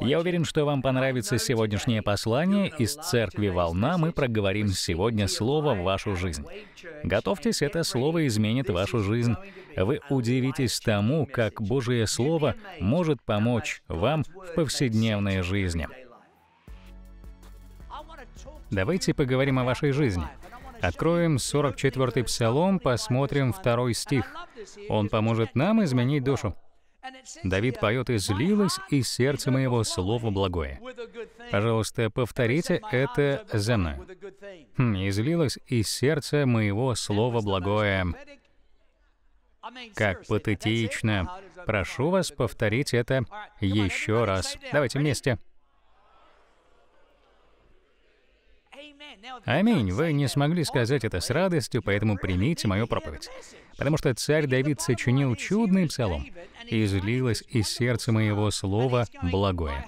Я уверен, что вам понравится сегодняшнее послание из церкви «Волна». Мы проговорим сегодня слово в вашу жизнь. Готовьтесь, это слово изменит вашу жизнь. Вы удивитесь тому, как Божие Слово может помочь вам в повседневной жизни. Давайте поговорим о вашей жизни. Откроем 44-й псалом, посмотрим второй стих. Он поможет нам изменить душу. Давид поет «И злилось, и сердце моего слово благое». Пожалуйста, повторите это за мной. «Хм, «И злилось, и сердце моего слово благое». Как патетично. Прошу вас повторить это еще раз. Давайте вместе. Аминь. Вы не смогли сказать это с радостью, поэтому примите мою проповедь. Потому что царь Давид сочинил чудный псалом, и излилось из сердца моего слова благое.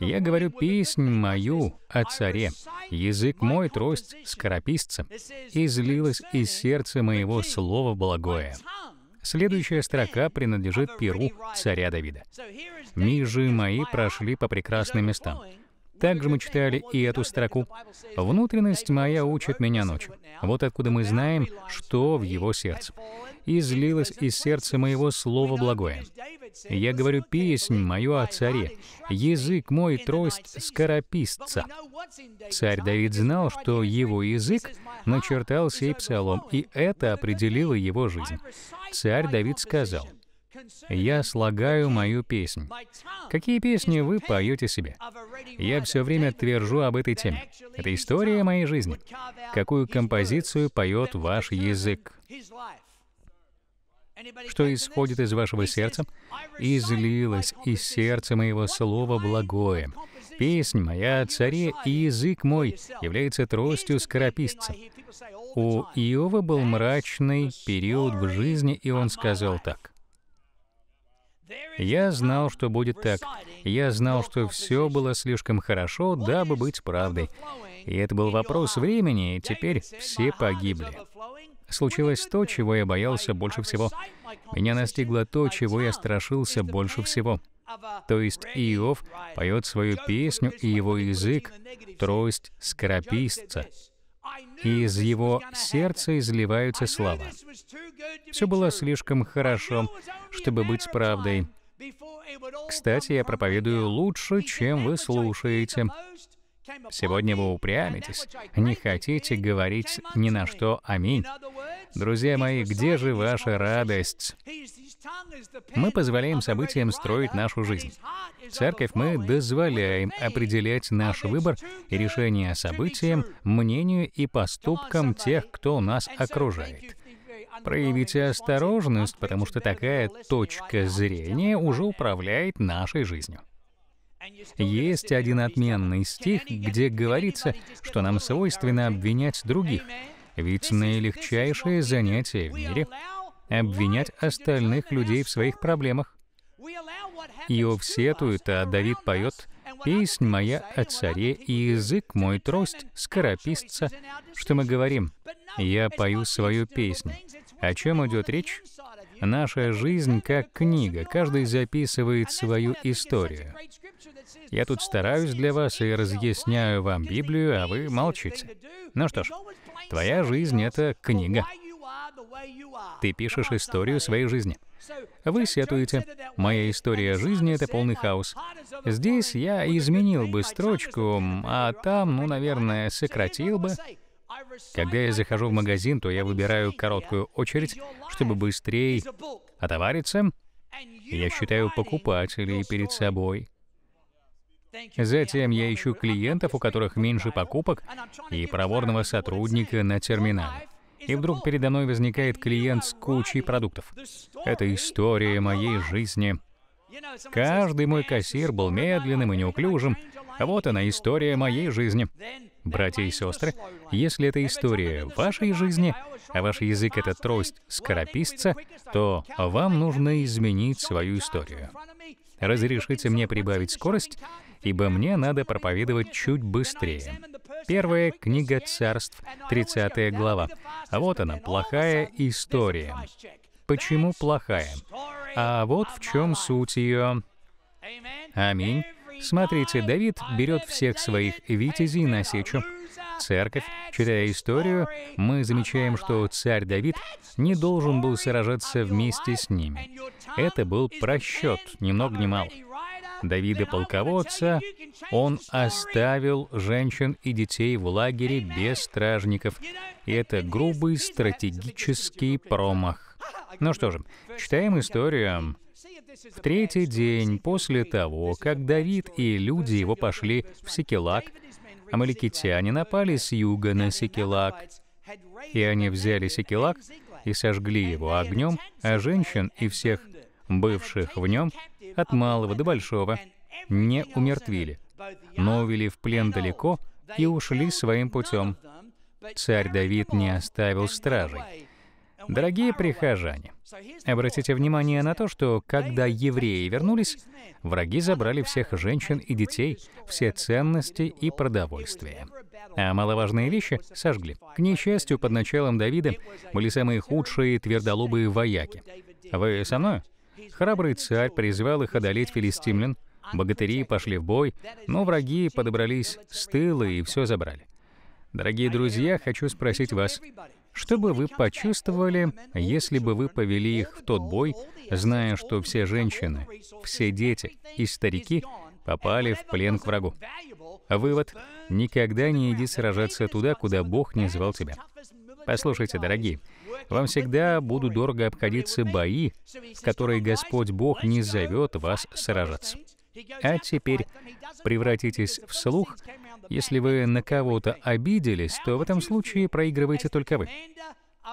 Я говорю песнь мою о царе, язык мой трость скорописца, излилось из сердца моего слова благое. Следующая строка принадлежит перу царя Давида. «Мижи мои прошли по прекрасным местам, также мы читали и эту строку. «Внутренность моя учит меня ночью». Вот откуда мы знаем, что в его сердце. «И злилось из сердца моего слово благое». Я говорю песнь мою о царе, язык мой трость скорописца. Царь Давид знал, что его язык начертал сей псалом, и это определило его жизнь. Царь Давид сказал, я слагаю мою песнь. Какие песни вы поете себе? Я все время твержу об этой теме. Это история моей жизни. Какую композицию поет ваш язык? Что исходит из вашего сердца? «Излилось из сердца моего слово благое». Песнь моя о царе и язык мой является тростью скорописца. У Иова был мрачный период в жизни, и он сказал так. Я знал, что будет так. Я знал, что все было слишком хорошо, дабы быть правдой. И это был вопрос времени, и теперь все погибли. Случилось то, чего я боялся больше всего. Меня настигло то, чего я страшился больше всего. То есть Иов поет свою песню, и его язык — трость скорописца и из его сердца изливаются слова. Все было слишком хорошо, чтобы быть правдой. Кстати, я проповедую лучше, чем вы слушаете. Сегодня вы упрямитесь, не хотите говорить ни на что «Аминь». Друзья мои, где же ваша радость? Мы позволяем событиям строить нашу жизнь. Церковь мы дозволяем определять наш выбор и решение событиям, мнению и поступкам тех, кто нас окружает. Проявите осторожность, потому что такая точка зрения уже управляет нашей жизнью. Есть один отменный стих, где говорится, что нам свойственно обвинять других, ведь наилегчайшее занятие в мире обвинять остальных людей в своих проблемах. Иов сетует, а Давид поет «Песнь моя о царе и язык мой трость, скорописца». Что мы говорим? Я пою свою песнь. О чем идет речь? Наша жизнь как книга, каждый записывает свою историю. Я тут стараюсь для вас и разъясняю вам Библию, а вы молчите. Ну что ж, твоя жизнь — это книга. Ты пишешь историю своей жизни. Вы сетуете. Моя история жизни — это полный хаос. Здесь я изменил бы строчку, а там, ну, наверное, сократил бы. Когда я захожу в магазин, то я выбираю короткую очередь, чтобы быстрее отовариться. Я считаю покупателей перед собой. Затем я ищу клиентов, у которых меньше покупок, и проворного сотрудника на терминале. И вдруг передо мной возникает клиент с кучей продуктов. Это история моей жизни. Каждый мой кассир был медленным и неуклюжим. Вот она, история моей жизни. Братья и сестры, если это история вашей жизни, а ваш язык — это трость скорописца, то вам нужно изменить свою историю. Разрешите мне прибавить скорость, ибо мне надо проповедовать чуть быстрее. Первая книга царств, 30 глава. А вот она, плохая история. Почему плохая? А вот в чем суть ее. Аминь. Смотрите, Давид берет всех своих витязей на сечу. Церковь, читая историю, мы замечаем, что царь Давид не должен был сражаться вместе с ними. Это был просчет, ни много ни мало. Давида Полководца, он оставил женщин и детей в лагере без стражников. И это грубый стратегический промах. Ну что же, читаем историю. В третий день после того, как Давид и люди его пошли в Сикелак, амаликитяне напали с юга на Сикелак И они взяли Сикелак и сожгли его огнем, а женщин и всех бывших в нем, от малого до большого, не умертвили, но увели в плен далеко и ушли своим путем. Царь Давид не оставил стражей. Дорогие прихожане, обратите внимание на то, что когда евреи вернулись, враги забрали всех женщин и детей, все ценности и продовольствие. А маловажные вещи сожгли. К несчастью, под началом Давида были самые худшие твердолобые вояки. Вы со мной? Храбрый царь призвал их одолеть филистимлян, богатыри пошли в бой, но враги подобрались с тыла и все забрали. Дорогие друзья, хочу спросить вас, что бы вы почувствовали, если бы вы повели их в тот бой, зная, что все женщины, все дети и старики попали в плен к врагу? Вывод — никогда не иди сражаться туда, куда Бог не звал тебя. Послушайте, дорогие, вам всегда будут дорого обходиться бои, в которые Господь Бог не зовет вас сражаться. А теперь превратитесь в слух. Если вы на кого-то обиделись, то в этом случае проигрываете только вы.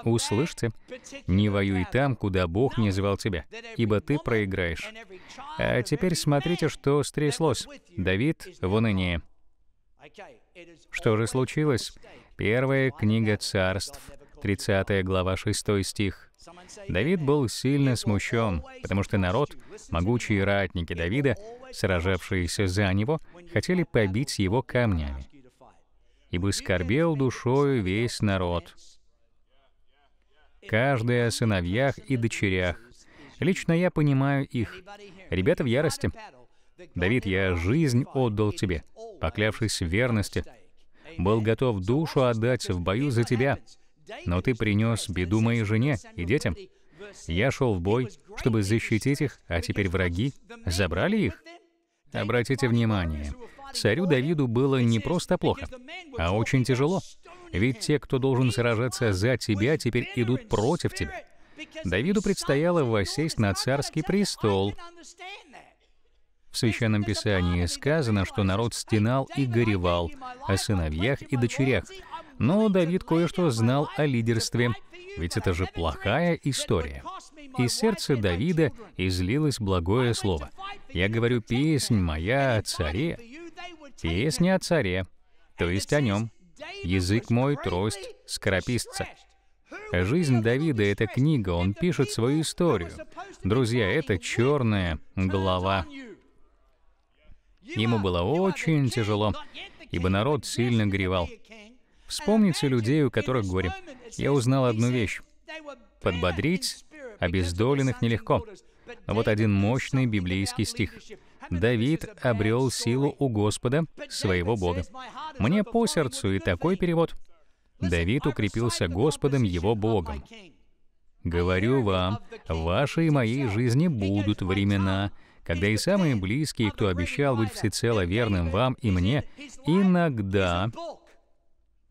Услышьте, не воюй там, куда Бог не звал тебя, ибо ты проиграешь. А теперь смотрите, что стряслось. Давид в унынии. Что же случилось? Первая книга царств, 30 глава, 6 стих. Давид был сильно смущен, потому что народ, могучие ратники Давида, сражавшиеся за него, хотели побить его камнями. «Ибо скорбел душою весь народ». каждая о сыновьях и дочерях. Лично я понимаю их. Ребята в ярости. «Давид, я жизнь отдал тебе, поклявшись в верности, был готов душу отдать в бою за тебя, но ты принес беду моей жене и детям. Я шел в бой, чтобы защитить их, а теперь враги забрали их. Обратите внимание, царю Давиду было не просто плохо, а очень тяжело. Ведь те, кто должен сражаться за тебя, теперь идут против тебя. Давиду предстояло воссесть на царский престол. В Священном Писании сказано, что народ стенал и горевал о сыновьях и дочерях. Но Давид кое-что знал о лидерстве, ведь это же плохая история. И сердце Давида излилось благое слово. Я говорю, песнь моя о царе. Песня о царе, то есть о нем. Язык мой — трость, скорописца. Жизнь Давида — это книга, он пишет свою историю. Друзья, это черная глава Ему было очень тяжело, ибо народ сильно горевал. Вспомните людей, у которых горе. Я узнал одну вещь. Подбодрить обездоленных нелегко. вот один мощный библейский стих. Давид обрел силу у Господа, своего Бога. Мне по сердцу и такой перевод. Давид укрепился Господом, его Богом. Говорю вам, в вашей и моей жизни будут времена, когда и самые близкие, кто обещал быть всецело верным вам и мне, иногда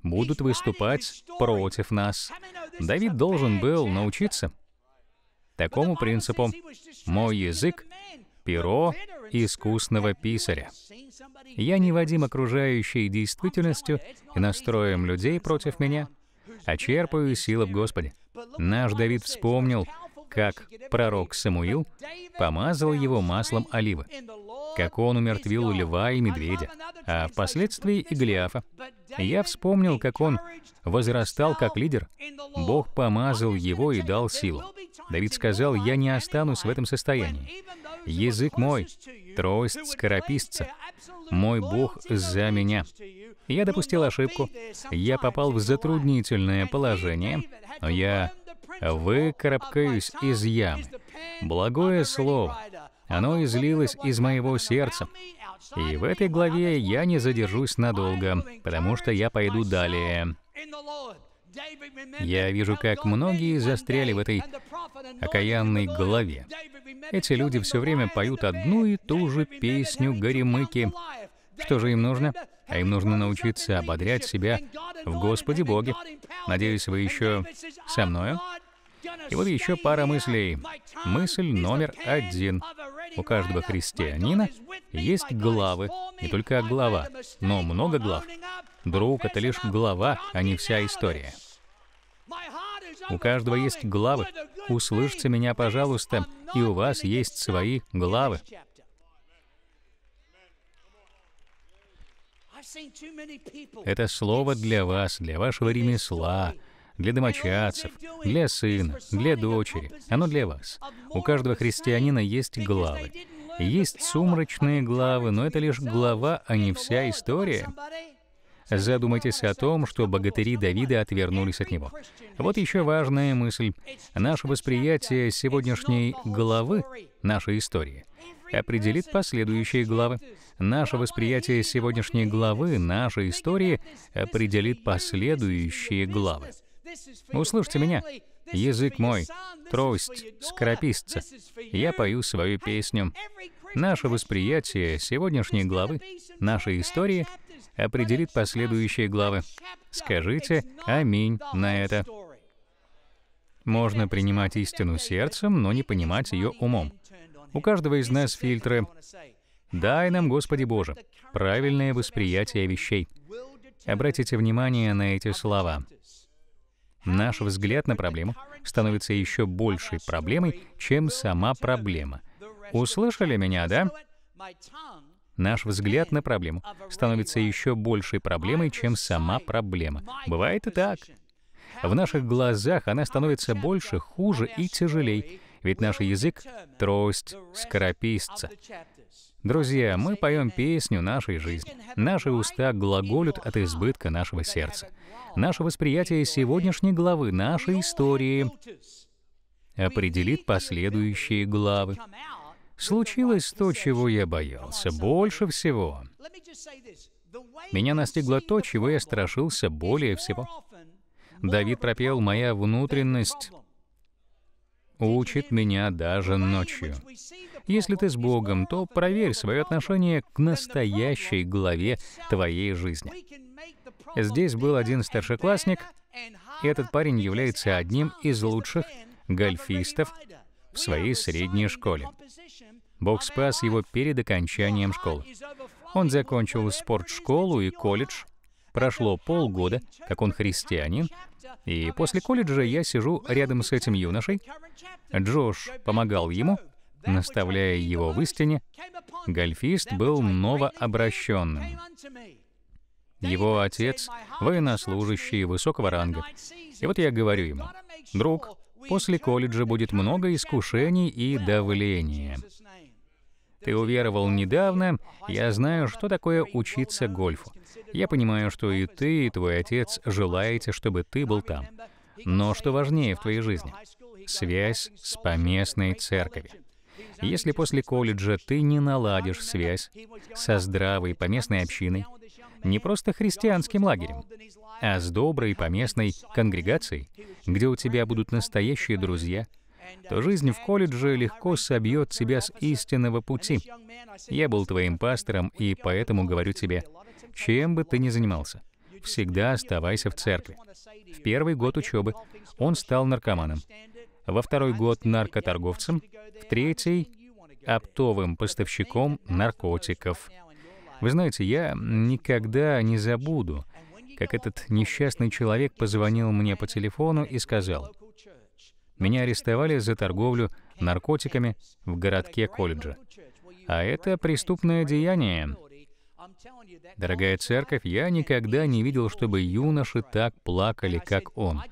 будут выступать против нас. Давид должен был научиться такому принципу «мой язык — перо искусного писаря». Я не Вадим окружающей действительностью и настроем людей против меня, а черпаю силы в Господе. Наш Давид вспомнил, как пророк Самуил помазал его маслом оливы, как он умертвил льва и медведя, а впоследствии и Голиафа. Я вспомнил, как он возрастал как лидер. Бог помазал его и дал силу. Давид сказал, «Я не останусь в этом состоянии. Язык мой, трость скорописца, мой Бог за меня». Я допустил ошибку, я попал в затруднительное положение, но я выкарабкаюсь из ямы. Благое слово, оно излилось из моего сердца. И в этой главе я не задержусь надолго, потому что я пойду далее. Я вижу, как многие застряли в этой окаянной главе. Эти люди все время поют одну и ту же песню Горемыки. Что же им нужно? А им нужно научиться ободрять себя в Господе Боге. Надеюсь, вы еще со мною? И вот еще пара мыслей. Мысль номер один. У каждого христианина есть главы, не только глава, но много глав. Друг — это лишь глава, а не вся история. У каждого есть главы. Услышьте меня, пожалуйста, и у вас есть свои главы. Это слово для вас, для вашего ремесла, для домочадцев, для сына, для дочери. Оно для вас. У каждого христианина есть главы. Есть сумрачные главы, но это лишь глава, а не вся история. Задумайтесь о том, что богатыри Давида отвернулись от него. Вот еще важная мысль. Наше восприятие сегодняшней главы нашей истории определит последующие главы. Наше восприятие сегодняшней главы нашей истории определит последующие главы. Услышьте меня, язык мой, трость, скорописца. Я пою свою песню. Наше восприятие сегодняшней главы, нашей истории, определит последующие главы. Скажите «Аминь» на это. Можно принимать истину сердцем, но не понимать ее умом. У каждого из нас фильтры. Дай нам, Господи Боже, правильное восприятие вещей. Обратите внимание на эти слова наш взгляд на проблему становится еще большей проблемой, чем сама проблема. Услышали меня, да? Наш взгляд на проблему становится еще большей проблемой, чем сама проблема. Бывает и так. В наших глазах она становится больше, хуже и тяжелей, ведь наш язык — трость, скорописца. Друзья, мы поем песню нашей жизни. Наши уста глаголют от избытка нашего сердца. Наше восприятие сегодняшней главы нашей истории определит последующие главы. Случилось то, чего я боялся больше всего. Меня настигло то, чего я страшился более всего. Давид пропел «Моя внутренность учит меня даже ночью». Если ты с Богом, то проверь свое отношение к настоящей главе твоей жизни. Здесь был один старшеклассник, и этот парень является одним из лучших гольфистов в своей средней школе. Бог спас его перед окончанием школы. Он закончил спортшколу и колледж. Прошло полгода, как он христианин, и после колледжа я сижу рядом с этим юношей. Джош помогал ему, наставляя его в истине, гольфист был новообращенным. Его отец — военнослужащий высокого ранга. И вот я говорю ему, «Друг, после колледжа будет много искушений и давления. Ты уверовал недавно, я знаю, что такое учиться гольфу. Я понимаю, что и ты, и твой отец желаете, чтобы ты был там. Но что важнее в твоей жизни? Связь с поместной церковью. Если после колледжа ты не наладишь связь со здравой поместной общиной, не просто христианским лагерем, а с доброй поместной конгрегацией, где у тебя будут настоящие друзья, то жизнь в колледже легко собьет тебя с истинного пути. Я был твоим пастором, и поэтому говорю тебе, чем бы ты ни занимался, всегда оставайся в церкви. В первый год учебы он стал наркоманом во второй год наркоторговцем, в третий — оптовым поставщиком наркотиков. Вы знаете, я никогда не забуду, как этот несчастный человек позвонил мне по телефону и сказал, «Меня арестовали за торговлю наркотиками в городке колледжа. А это преступное деяние. Дорогая церковь, я никогда не видел, чтобы юноши так плакали, как он.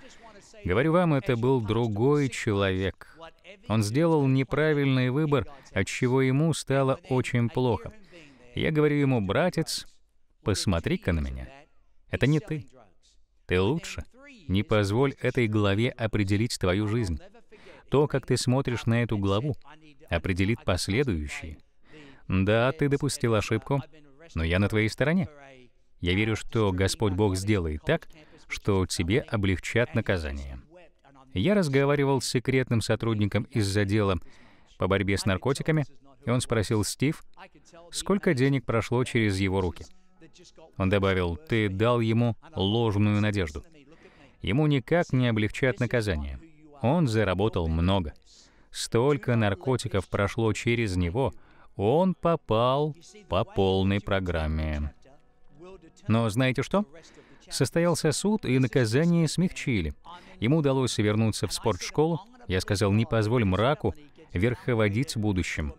Говорю вам, это был другой человек. Он сделал неправильный выбор, от чего ему стало очень плохо. Я говорю ему, братец, посмотри-ка на меня. Это не ты. Ты лучше. Не позволь этой главе определить твою жизнь. То, как ты смотришь на эту главу, определит последующие. Да, ты допустил ошибку, но я на твоей стороне. Я верю, что Господь Бог сделает так, что тебе облегчат наказание. Я разговаривал с секретным сотрудником из отдела по борьбе с наркотиками, и он спросил Стив, сколько денег прошло через его руки. Он добавил, ты дал ему ложную надежду. Ему никак не облегчат наказание. Он заработал много. Столько наркотиков прошло через него, он попал по полной программе. Но знаете что? Состоялся суд, и наказание смягчили. Ему удалось вернуться в спортшколу. Я сказал, не позволь мраку верховодить будущем.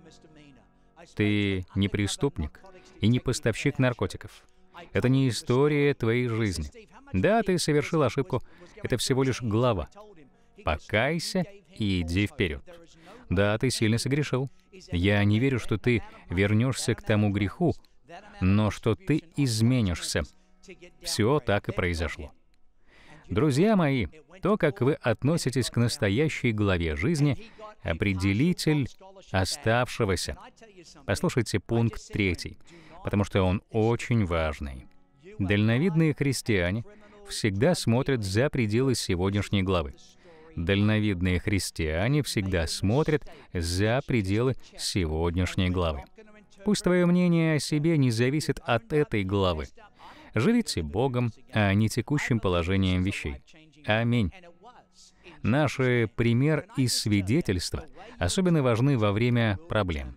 Ты не преступник и не поставщик наркотиков. Это не история твоей жизни. Да, ты совершил ошибку. Это всего лишь глава. Покайся и иди вперед. Да, ты сильно согрешил. Я не верю, что ты вернешься к тому греху, но что ты изменишься. Все так и произошло. Друзья мои, то, как вы относитесь к настоящей главе жизни, определитель оставшегося. Послушайте пункт третий, потому что он очень важный. Дальновидные христиане всегда смотрят за пределы сегодняшней главы. Дальновидные христиане всегда смотрят за пределы сегодняшней главы. Пусть твое мнение о себе не зависит от этой главы. Живите Богом, а не текущим положением вещей. Аминь. Наши пример и свидетельства особенно важны во время проблем,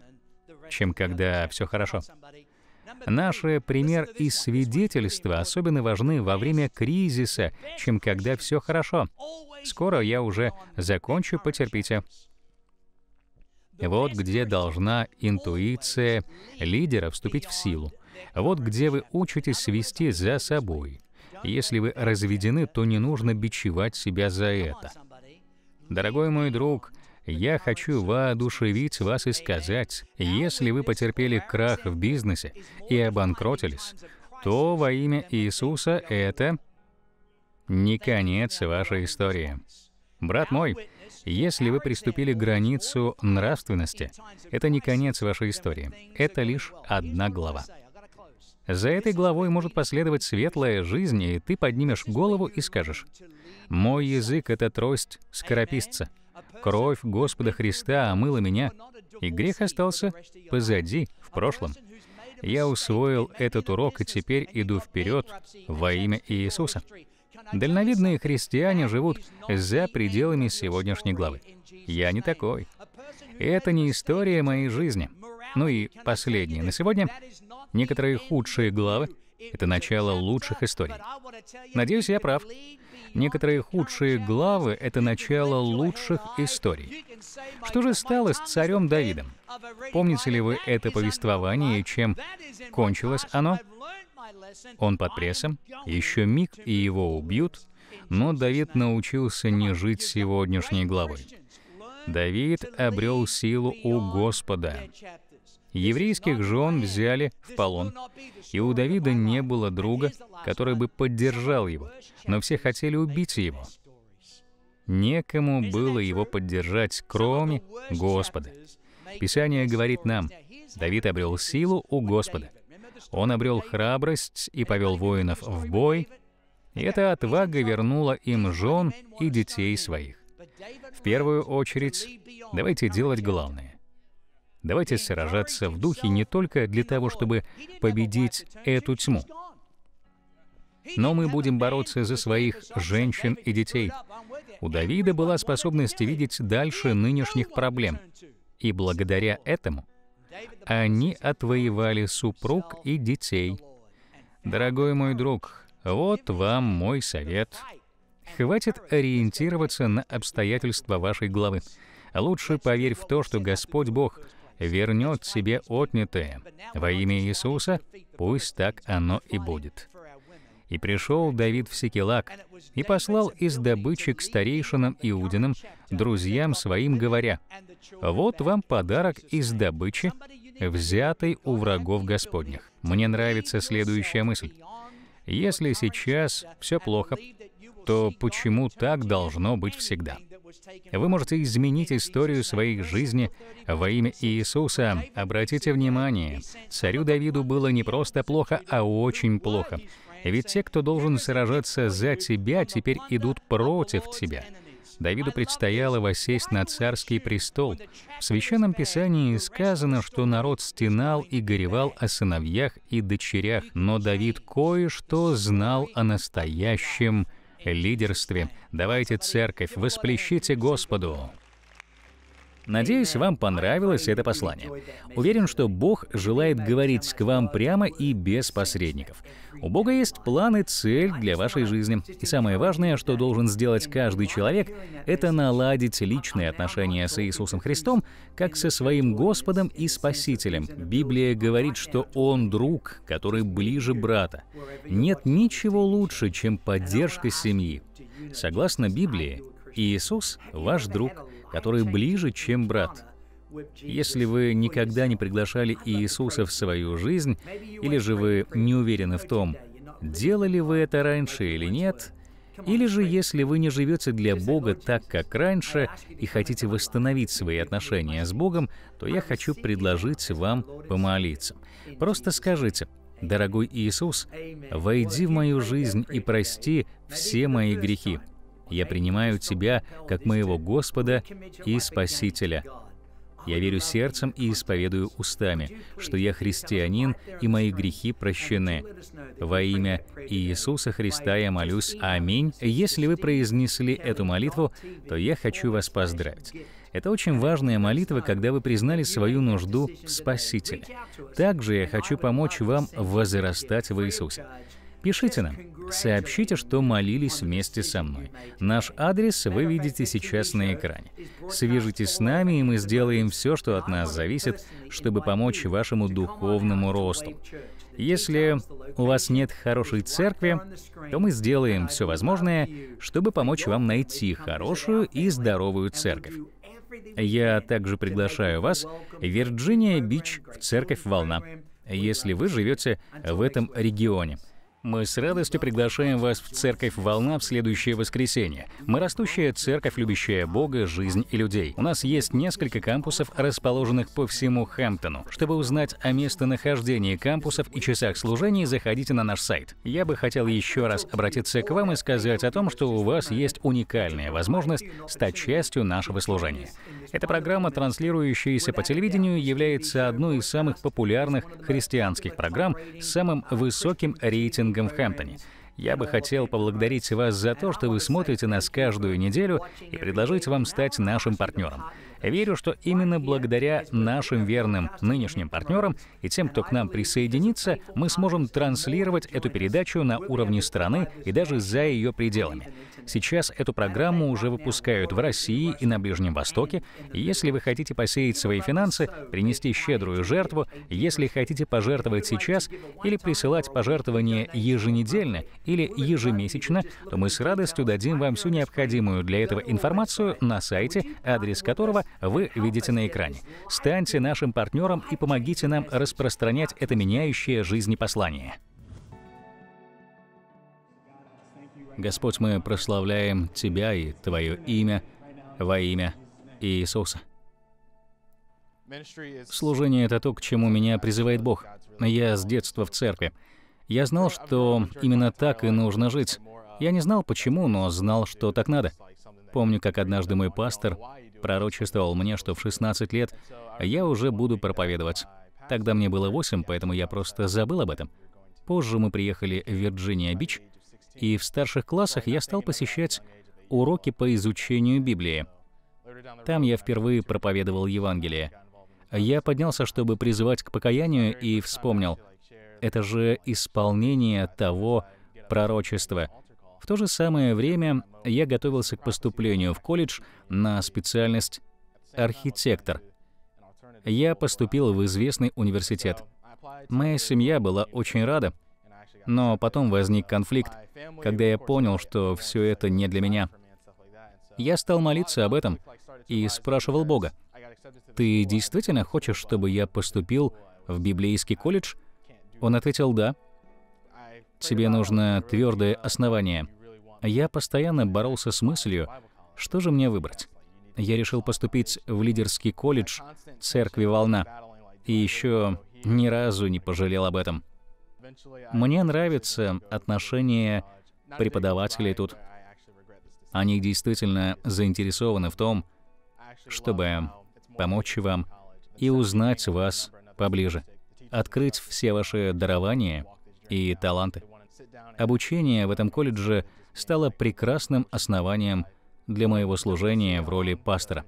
чем когда все хорошо. Наши пример и свидетельства особенно важны во время кризиса, чем когда все хорошо. Скоро я уже закончу, потерпите. Вот где должна интуиция лидера вступить в силу. Вот где вы учитесь вести за собой. Если вы разведены, то не нужно бичевать себя за это. Дорогой мой друг, я хочу воодушевить вас и сказать, если вы потерпели крах в бизнесе и обанкротились, то во имя Иисуса это не конец вашей истории. Брат мой, если вы приступили к границу нравственности, это не конец вашей истории, это лишь одна глава. За этой главой может последовать светлая жизнь, и ты поднимешь голову и скажешь, «Мой язык — это трость скорописца. Кровь Господа Христа омыла меня, и грех остался позади, в прошлом. Я усвоил этот урок и теперь иду вперед во имя Иисуса». Дальновидные христиане живут за пределами сегодняшней главы. Я не такой. Это не история моей жизни — ну и последнее на сегодня. Некоторые худшие главы — это начало лучших историй. Надеюсь, я прав. Некоторые худшие главы — это начало лучших историй. Что же стало с царем Давидом? Помните ли вы это повествование и чем кончилось оно? Он под прессом, еще миг и его убьют, но Давид научился не жить сегодняшней главой. Давид обрел силу у Господа. Еврейских жен взяли в полон, и у Давида не было друга, который бы поддержал его, но все хотели убить его. Некому было его поддержать, кроме Господа. Писание говорит нам, Давид обрел силу у Господа. Он обрел храбрость и повел воинов в бой, и эта отвага вернула им жен и детей своих. В первую очередь, давайте делать главное. Давайте сражаться в духе не только для того, чтобы победить эту тьму, но мы будем бороться за своих женщин и детей. У Давида была способность видеть дальше нынешних проблем, и благодаря этому они отвоевали супруг и детей. Дорогой мой друг, вот вам мой совет. Хватит ориентироваться на обстоятельства вашей главы. Лучше поверь в то, что Господь Бог — вернет себе отнятое. Во имя Иисуса пусть так оно и будет. И пришел Давид в Секелак, и послал из добычи к старейшинам иудинам друзьям своим, говоря, «Вот вам подарок из добычи, взятый у врагов Господних». Мне нравится следующая мысль. Если сейчас все плохо, то почему так должно быть всегда? Вы можете изменить историю своей жизни во имя Иисуса. Обратите внимание, царю Давиду было не просто плохо, а очень плохо. Ведь те, кто должен сражаться за тебя, теперь идут против тебя. Давиду предстояло восесть на царский престол. В Священном Писании сказано, что народ стенал и горевал о сыновьях и дочерях, но Давид кое-что знал о настоящем лидерстве. Давайте церковь, восплещите Господу. Надеюсь, вам понравилось это послание. Уверен, что Бог желает говорить к вам прямо и без посредников. У Бога есть план и цель для вашей жизни. И самое важное, что должен сделать каждый человек, это наладить личные отношения с Иисусом Христом, как со своим Господом и Спасителем. Библия говорит, что Он друг, который ближе брата. Нет ничего лучше, чем поддержка семьи. Согласно Библии, Иисус — ваш друг — который ближе, чем брат. Если вы никогда не приглашали Иисуса в свою жизнь, или же вы не уверены в том, делали вы это раньше или нет, или же если вы не живете для Бога так, как раньше, и хотите восстановить свои отношения с Богом, то я хочу предложить вам помолиться. Просто скажите, «Дорогой Иисус, войди в мою жизнь и прости все мои грехи. Я принимаю Тебя как моего Господа и Спасителя. Я верю сердцем и исповедую устами, что я христианин и мои грехи прощены. Во имя Иисуса Христа я молюсь. Аминь. Если вы произнесли эту молитву, то я хочу вас поздравить. Это очень важная молитва, когда вы признали свою нужду в Спасителе. Также я хочу помочь вам возрастать в Иисусе. Пишите нам. Сообщите, что молились вместе со мной. Наш адрес вы видите сейчас на экране. Свяжитесь с нами, и мы сделаем все, что от нас зависит, чтобы помочь вашему духовному росту. Если у вас нет хорошей церкви, то мы сделаем все возможное, чтобы помочь вам найти хорошую и здоровую церковь. Я также приглашаю вас в Вирджиния-Бич в церковь «Волна», если вы живете в этом регионе — мы с радостью приглашаем вас в церковь «Волна» в следующее воскресенье. Мы растущая церковь, любящая Бога, жизнь и людей. У нас есть несколько кампусов, расположенных по всему Хэмптону. Чтобы узнать о местонахождении кампусов и часах служений, заходите на наш сайт. Я бы хотел еще раз обратиться к вам и сказать о том, что у вас есть уникальная возможность стать частью нашего служения. Эта программа, транслирующаяся по телевидению, является одной из самых популярных христианских программ с самым высоким рейтингом шоппингом в Хэмптоне. Я бы хотел поблагодарить вас за то, что вы смотрите нас каждую неделю и предложить вам стать нашим партнером. Верю, что именно благодаря нашим верным нынешним партнерам и тем, кто к нам присоединится, мы сможем транслировать эту передачу на уровне страны и даже за ее пределами. Сейчас эту программу уже выпускают в России и на Ближнем Востоке. Если вы хотите посеять свои финансы, принести щедрую жертву, если хотите пожертвовать сейчас или присылать пожертвования еженедельно или ежемесячно, то мы с радостью дадим вам всю необходимую для этого информацию на сайте, адрес которого вы видите на экране. Станьте нашим партнером и помогите нам распространять это меняющее жизни послание. Господь, мы прославляем Тебя и Твое имя во имя Иисуса. Служение – это то, к чему меня призывает Бог. Я с детства в церкви. Я знал, что именно так и нужно жить. Я не знал почему, но знал, что так надо. Помню, как однажды мой пастор пророчествовал мне, что в 16 лет я уже буду проповедовать. Тогда мне было 8, поэтому я просто забыл об этом. Позже мы приехали в Вирджиния-Бич, и в старших классах я стал посещать уроки по изучению Библии. Там я впервые проповедовал Евангелие. Я поднялся, чтобы призывать к покаянию, и вспомнил, это же исполнение того пророчества. В то же самое время я готовился к поступлению в колледж на специальность архитектор. Я поступил в известный университет. Моя семья была очень рада, но потом возник конфликт, когда я понял, что все это не для меня. Я стал молиться об этом и спрашивал Бога, «Ты действительно хочешь, чтобы я поступил в библейский колледж?» Он ответил «Да». «Тебе нужно твердое основание». Я постоянно боролся с мыслью, что же мне выбрать. Я решил поступить в лидерский колледж церкви «Волна». И еще ни разу не пожалел об этом. Мне нравится отношение преподавателей тут. Они действительно заинтересованы в том, чтобы помочь вам и узнать вас поближе, открыть все ваши дарования и таланты. Обучение в этом колледже стало прекрасным основанием для моего служения в роли пастора.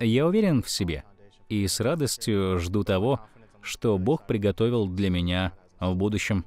Я уверен в себе и с радостью жду того, что Бог приготовил для меня а в будущем